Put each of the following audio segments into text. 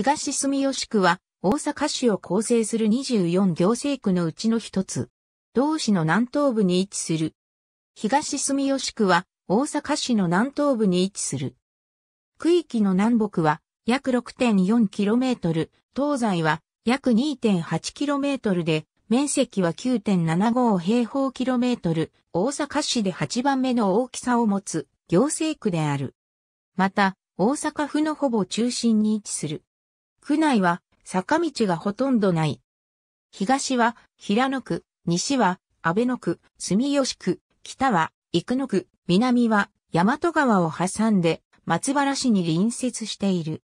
東住吉区は、大阪市を構成する24行政区のうちの一つ。同市の南東部に位置する。東住吉区は、大阪市の南東部に位置する。区域の南北は、約 6.4km、東西は、約 2.8km で、面積は9.75平方キロメートル、大阪市で8番目の大きさを持つ行政区である。また、大阪府のほぼ中心に位置する。区内は坂道がほとんどない。東は平野区、西は安倍野区、住吉区、北は生野区、南は大和川を挟んで松原市に隣接している。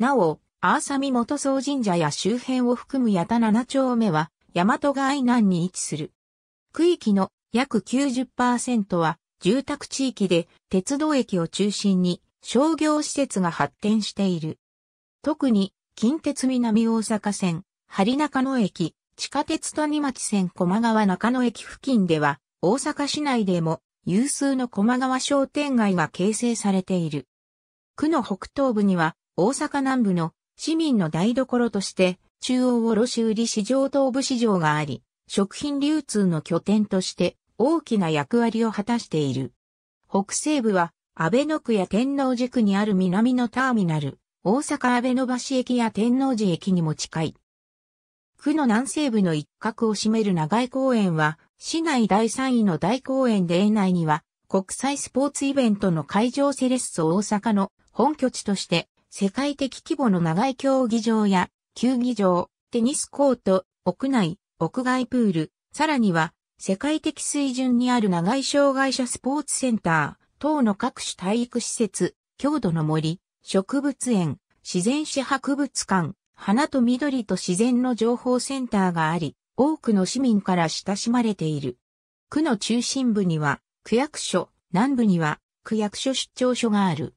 なお、アーサミ元総神社や周辺を含む八田七丁目は大和川以南に位置する。区域の約90%は住宅地域で鉄道駅を中心に商業施設が発展している。特に近鉄南大阪線、針中野駅、地下鉄谷町線駒川中野駅付近では、大阪市内でも有数の駒川商店街が形成されている。区の北東部には、大阪南部の市民の台所として、中央卸売市場東部市場があり、食品流通の拠点として大きな役割を果たしている。北西部は、安倍野区や天王寺区にある南のターミナル、大阪阿部野橋駅や天王寺駅にも近い。区の南西部の一角を占める長井公園は、市内第3位の大公園で園内には、国際スポーツイベントの会場セレッソ大阪の本拠地として、世界的規模の長井競技場や、球技場、テニスコート、屋内、屋外プール、さらには、世界的水準にある長井障害者スポーツセンター、等の各種体育施設、郷土の森、植物園、自然史博物館、花と緑と自然の情報センターがあり、多くの市民から親しまれている。区の中心部には、区役所、南部には、区役所出張所がある。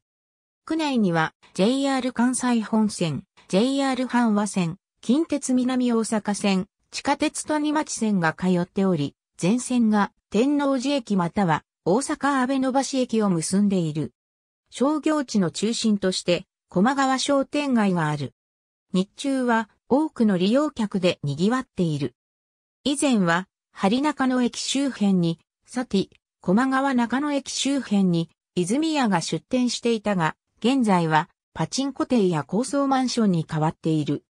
区内には、JR 関西本線、JR 阪和線、近鉄南大阪線、地下鉄谷町線が通っており、全線が天王寺駅または大阪安倍野橋駅を結んでいる。商業地の中心として駒川商店街がある。日中は多くの利用客で賑わっている。以前は、針中野駅周辺に、さて、駒川中野駅周辺に、泉屋が出店していたが、現在は、パチンコ店や高層マンションに変わっている。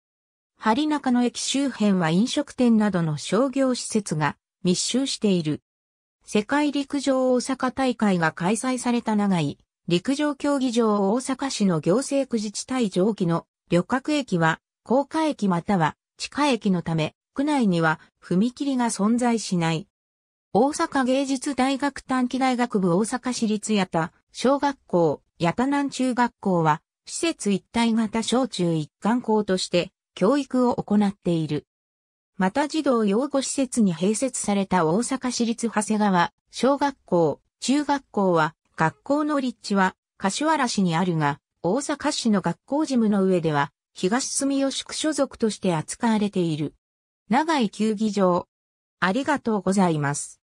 針中野駅周辺は飲食店などの商業施設が密集している。世界陸上大阪大会が開催された長井、陸上競技場大阪市の行政区自治体上記の旅客駅は、高架駅または地下駅のため、区内には踏切が存在しない。大阪芸術大学短期大学部大阪市立八田小学校八田南中学校は、施設一体型小中一貫校として教育を行っている。また児童養護施設に併設された大阪市立長谷川小学校中学校は学校の立地は、柏原市にあるが、大阪市の学校事務の上では、東住吉区所属として扱われている。長井球技場。ありがとうございます。